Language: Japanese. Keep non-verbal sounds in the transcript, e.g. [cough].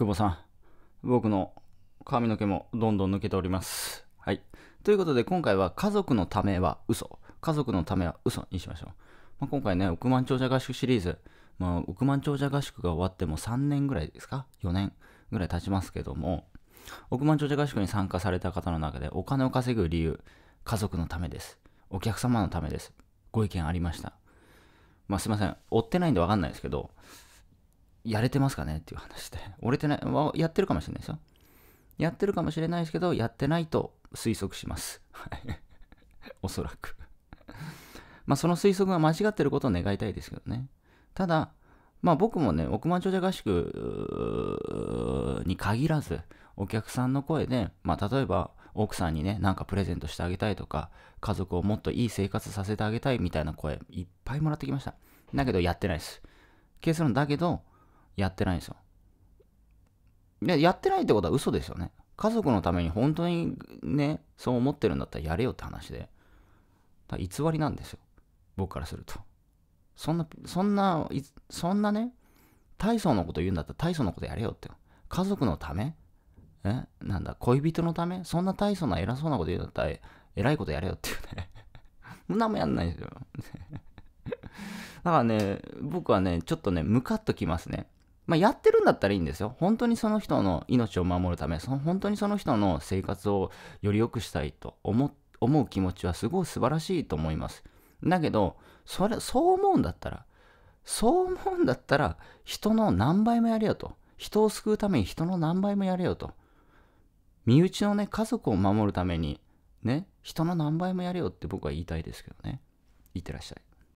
久保さん、僕の髪の毛もどんどん抜けております。はい。ということで、今回は家族のためは嘘。家族のためは嘘にしましょう。まあ、今回ね、億万長者合宿シリーズ。まあ、億万長者合宿が終わっても3年ぐらいですか ?4 年ぐらい経ちますけども、億万長者合宿に参加された方の中でお金を稼ぐ理由、家族のためです。お客様のためです。ご意見ありました。まあ、すいません。追ってないんでわかんないですけど、やれてますかねっていう話で。[laughs] 折れてない、やってるかもしれないですよ。やってるかもしれないですけど、やってないと推測します。はい。おそらくまあ、その推測が間違ってることを願いたいですけどね。ただ、まあ僕もね、億万長者合宿に限らず、お客さんの声で、まあ例えば、奥さんにね、なんかプレゼントしてあげたいとか、家族をもっといい生活させてあげたいみたいな声、いっぱいもらってきました。だけどやってないです。ケース論だけど、やってないんですよ。やってないってことは嘘ですよね。家族のために本当にね、そう思ってるんだったらやれよって話で。だ偽りなんですよ。僕からすると。そんな、そんな、そんなね、大層のこと言うんだったら大層のことやれよって。家族のためえなんだ、恋人のためそんな大層な偉そうなこと言うんだったら偉いことやれよっていうね。何 [laughs] もやんないですよ。[laughs] だからね、僕はね、ちょっとね、ムカッときますね。まあ、やってるんだったらいいんですよ。本当にその人の命を守るため、その本当にその人の生活をより良くしたいと思思う気持ちはすごい素晴らしいと思います。だけど、それ、そう思うんだったら、そう思うんだったら、人の何倍もやれよと。人を救うために人の何倍もやれよと。身内のね、家族を守るために、ね、人の何倍もやれよって僕は言いたいですけどね。いってらっしゃい。